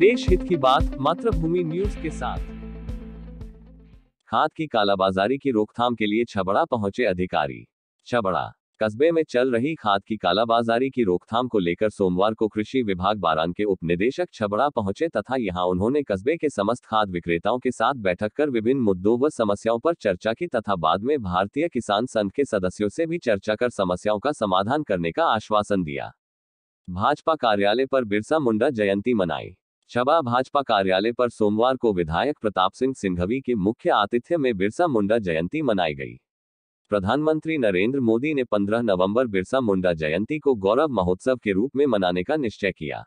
देश हित की बात मातृभूमि न्यूज के साथ खाद की कालाबाजारी की रोकथाम के लिए छबड़ा पहुंचे अधिकारी छबड़ा कस्बे में चल रही खाद की कालाबाजारी की रोकथाम को लेकर सोमवार को कृषि विभाग बारान के उप निदेशक छबड़ा पहुंचे तथा यहां उन्होंने कस्बे के समस्त खाद विक्रेताओं के साथ बैठक कर विभिन्न मुद्दों व समस्याओं पर चर्चा की तथा बाद में भारतीय किसान संघ के सदस्यों से भी चर्चा कर समस्याओं का समाधान करने का आश्वासन दिया भाजपा कार्यालय पर बिरसा मुंडा जयंती मनाई शबा भाजपा कार्यालय पर सोमवार को विधायक प्रताप सिंह सिंघवी के मुख्य आतिथ्य में बिरसा मुंडा जयंती मनाई गई प्रधानमंत्री नरेंद्र मोदी ने 15 नवंबर बिरसा मुंडा जयंती को गौरव महोत्सव के रूप में मनाने का निश्चय किया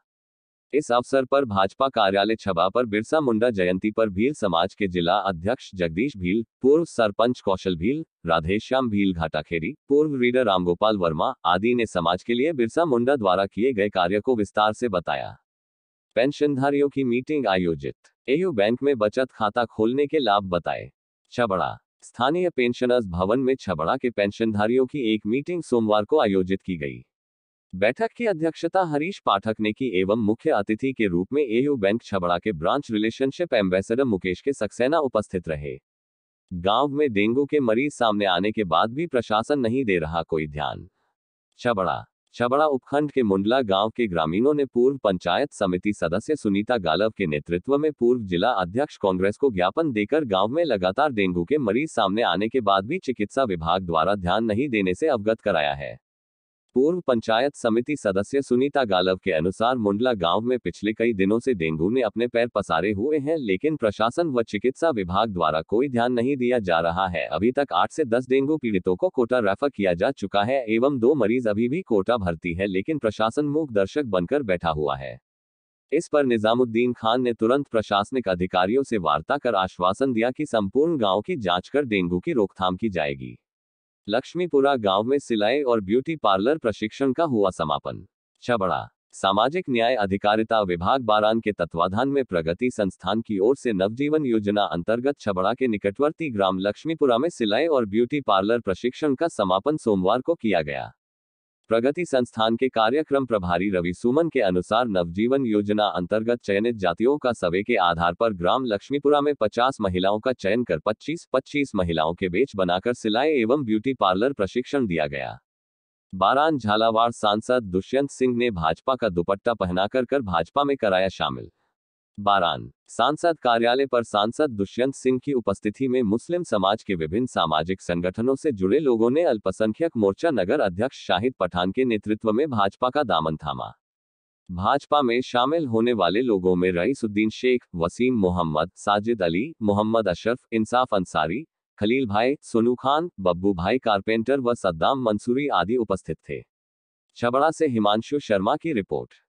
इस अवसर पर भाजपा कार्यालय छबा पर बिरसा मुंडा जयंती पर भील समाज के जिला अध्यक्ष जगदीश भील पूर्व सरपंच कौशल भील राधेश्याम भील घाटाखेरी पूर्व रीडर रामगोपाल वर्मा आदि ने समाज के लिए बिरसा मुंडा द्वारा किए गए कार्य को विस्तार से बताया पेंशनधारियों की मीटिंग आयोजित एयू बैंक में बचत खाता खोलने के लाभ बताए छबड़ा स्थानीय पेंशनर्स भवन में छबड़ा के पेंशनधारियों की एक मीटिंग सोमवार को आयोजित की गई बैठक की अध्यक्षता हरीश पाठक ने की एवं मुख्य अतिथि के रूप में एयू बैंक छबड़ा के ब्रांच रिलेशनशिप एम्बेसडर मुकेश के सक्सेना उपस्थित रहे गांव में डेंगू के मरीज सामने आने के बाद भी प्रशासन नहीं दे रहा कोई ध्यान छबड़ा छबड़ा उपखंड के मुंडला गांव के ग्रामीणों ने पूर्व पंचायत समिति सदस्य सुनीता गालव के नेतृत्व में पूर्व जिला अध्यक्ष कांग्रेस को ज्ञापन देकर गांव में लगातार डेंगू के मरीज सामने आने के बाद भी चिकित्सा विभाग द्वारा ध्यान नहीं देने से अवगत कराया है पूर्व पंचायत समिति सदस्य सुनीता गालव के अनुसार मुंडला गांव में पिछले कई दिनों से डेंगू ने अपने पैर पसारे हुए हैं लेकिन प्रशासन व चिकित्सा विभाग द्वारा कोई ध्यान नहीं दिया जा रहा है अभी तक आठ से दस डेंगू पीड़ितों को कोटा रेफर किया जा चुका है एवं दो मरीज अभी भी कोटा भर्ती है लेकिन प्रशासन मूक दर्शक बनकर बैठा हुआ है इस पर निजामुद्दीन खान ने तुरंत प्रशासनिक अधिकारियों से वार्ता कर आश्वासन दिया कि संपूर्ण गांव की जांच कर डेंगू की रोकथाम की जाएगी लक्ष्मीपुरा गांव में सिलाई और ब्यूटी पार्लर प्रशिक्षण का हुआ समापन छबड़ा सामाजिक न्याय अधिकारिता विभाग बारान के तत्वाधान में प्रगति संस्थान की ओर से नवजीवन योजना अंतर्गत छबड़ा के निकटवर्ती ग्राम लक्ष्मीपुरा में सिलाई और ब्यूटी पार्लर प्रशिक्षण का समापन सोमवार को किया गया प्रगति संस्थान के कार्यक्रम प्रभारी रवि सुमन के अनुसार नवजीवन योजना अंतर्गत चयनित जातियों का सवे के आधार पर ग्राम लक्ष्मीपुरा में 50 महिलाओं का चयन कर 25-25 महिलाओं के बीच बनाकर सिलाई एवं ब्यूटी पार्लर प्रशिक्षण दिया गया बारान झालावाड़ सांसद दुष्यंत सिंह ने भाजपा का दुपट्टा पहनाकर कर भाजपा में कराया शामिल बारान सांसद कार्यालय पर सांसद दुष्यंत सिंह की उपस्थिति में मुस्लिम समाज के विभिन्न सामाजिक संगठनों से जुड़े लोगों ने अल्पसंख्यक मोर्चा नगर अध्यक्ष शाहिद पठान के नेतृत्व में भाजपा का दामन थामा भाजपा में शामिल होने वाले लोगों में रईसुद्दीन शेख वसीम मोहम्मद साजिद अली मोहम्मद अशरफ इंसाफ अंसारी खलील भाई सोनू खान बब्बू भाई कारपेंटर व सद्दाम मंसूरी आदि उपस्थित थे छबड़ा से हिमांशु शर्मा की रिपोर्ट